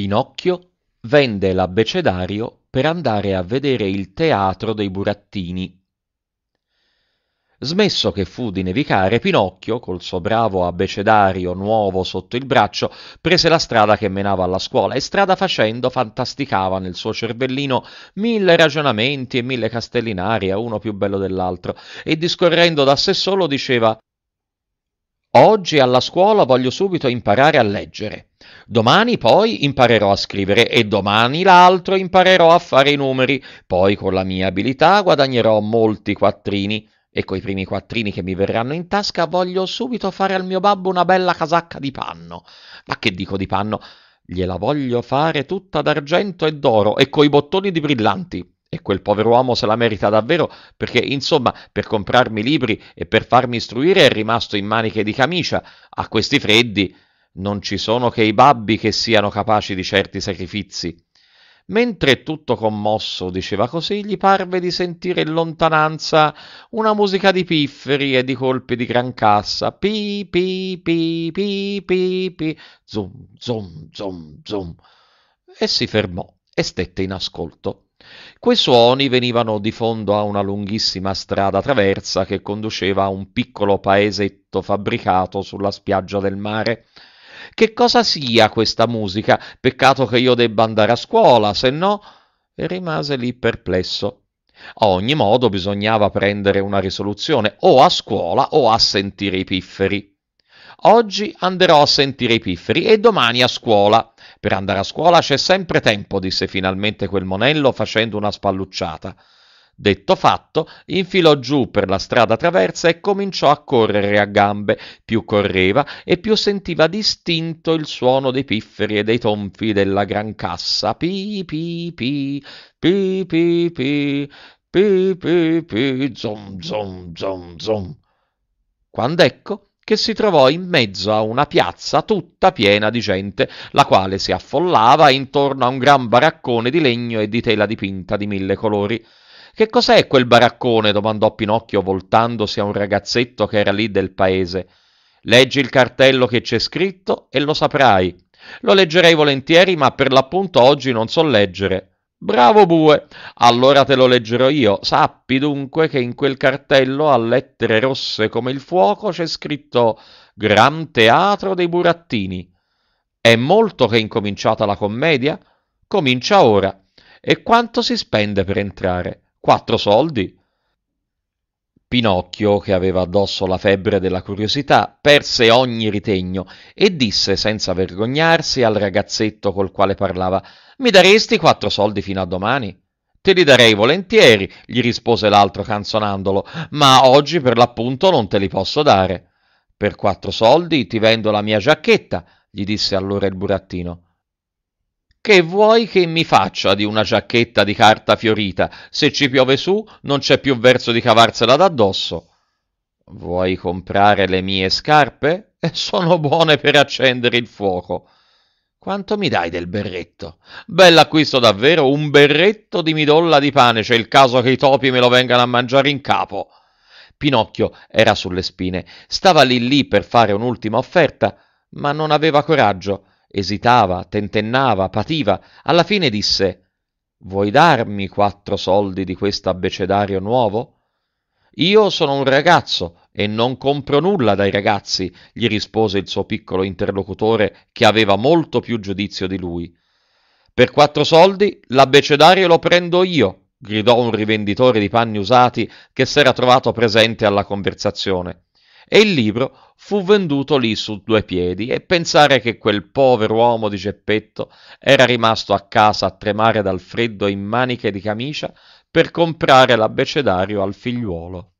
Pinocchio vende l'abbecedario per andare a vedere il teatro dei burattini. Smesso che fu di nevicare, Pinocchio, col suo bravo abbecedario nuovo sotto il braccio, prese la strada che menava alla scuola e strada facendo fantasticava nel suo cervellino mille ragionamenti e mille castellinari a uno più bello dell'altro e discorrendo da sé solo diceva Oggi alla scuola voglio subito imparare a leggere. Domani poi imparerò a scrivere e domani l'altro imparerò a fare i numeri. Poi con la mia abilità guadagnerò molti quattrini e coi primi quattrini che mi verranno in tasca voglio subito fare al mio babbo una bella casacca di panno. Ma che dico di panno? Gliela voglio fare tutta d'argento e d'oro e coi bottoni di brillanti. E quel povero uomo se la merita davvero perché, insomma, per comprarmi libri e per farmi istruire è rimasto in maniche di camicia. A questi freddi non ci sono che i babbi che siano capaci di certi sacrifici. Mentre tutto commosso diceva così, gli parve di sentire in lontananza una musica di pifferi e di colpi di gran cassa. Pi pi pi pi pi pi zum zum zum zum. E si fermò e stette in ascolto. Quei suoni venivano di fondo a una lunghissima strada traversa che conduceva a un piccolo paesetto fabbricato sulla spiaggia del mare. Che cosa sia questa musica? Peccato che io debba andare a scuola, se no... E rimase lì perplesso. A ogni modo bisognava prendere una risoluzione, o a scuola o a sentire i pifferi. Oggi andrò a sentire i pifferi e domani a scuola. Per andare a scuola c'è sempre tempo, disse finalmente quel monello facendo una spallucciata. Detto fatto, infilò giù per la strada traversa e cominciò a correre a gambe. Più correva e più sentiva distinto il suono dei pifferi e dei tonfi della gran cassa. Pi pi pi, pi pi pi, pi pi pi, zom zom zom zom. Quando ecco che si trovò in mezzo a una piazza tutta piena di gente, la quale si affollava intorno a un gran baraccone di legno e di tela dipinta di mille colori. Che cos'è quel baraccone? domandò Pinocchio voltandosi a un ragazzetto che era lì del paese. Leggi il cartello che c'è scritto e lo saprai. Lo leggerei volentieri, ma per l'appunto oggi non so leggere, Bravo bue, allora te lo leggerò io. Sappi dunque che in quel cartello a lettere rosse come il fuoco c'è scritto Gran Teatro dei Burattini. È molto che è incominciata la commedia? Comincia ora. E quanto si spende per entrare? Quattro soldi? Pinocchio, che aveva addosso la febbre della curiosità, perse ogni ritegno e disse senza vergognarsi al ragazzetto col quale parlava Mi daresti quattro soldi fino a domani? Te li darei volentieri, gli rispose l'altro canzonandolo, ma oggi per l'appunto non te li posso dare. Per quattro soldi ti vendo la mia giacchetta, gli disse allora il burattino. Che vuoi che mi faccia di una giacchetta di carta fiorita? Se ci piove su, non c'è più verso di cavarsela d'addosso. Vuoi comprare le mie scarpe? sono buone per accendere il fuoco. Quanto mi dai del berretto? Bell'acquisto davvero, un berretto di midolla di pane, c'è il caso che i topi me lo vengano a mangiare in capo. Pinocchio era sulle spine, stava lì lì per fare un'ultima offerta, ma non aveva coraggio esitava, tentennava, pativa, alla fine disse Vuoi darmi quattro soldi di questo abbecedario nuovo? Io sono un ragazzo e non compro nulla dai ragazzi, gli rispose il suo piccolo interlocutore che aveva molto più giudizio di lui. Per quattro soldi l'abbecedario lo prendo io, gridò un rivenditore di panni usati che s'era trovato presente alla conversazione e il libro fu venduto lì su due piedi e pensare che quel povero uomo di Geppetto era rimasto a casa a tremare dal freddo in maniche di camicia per comprare l'abbecedario al figliuolo.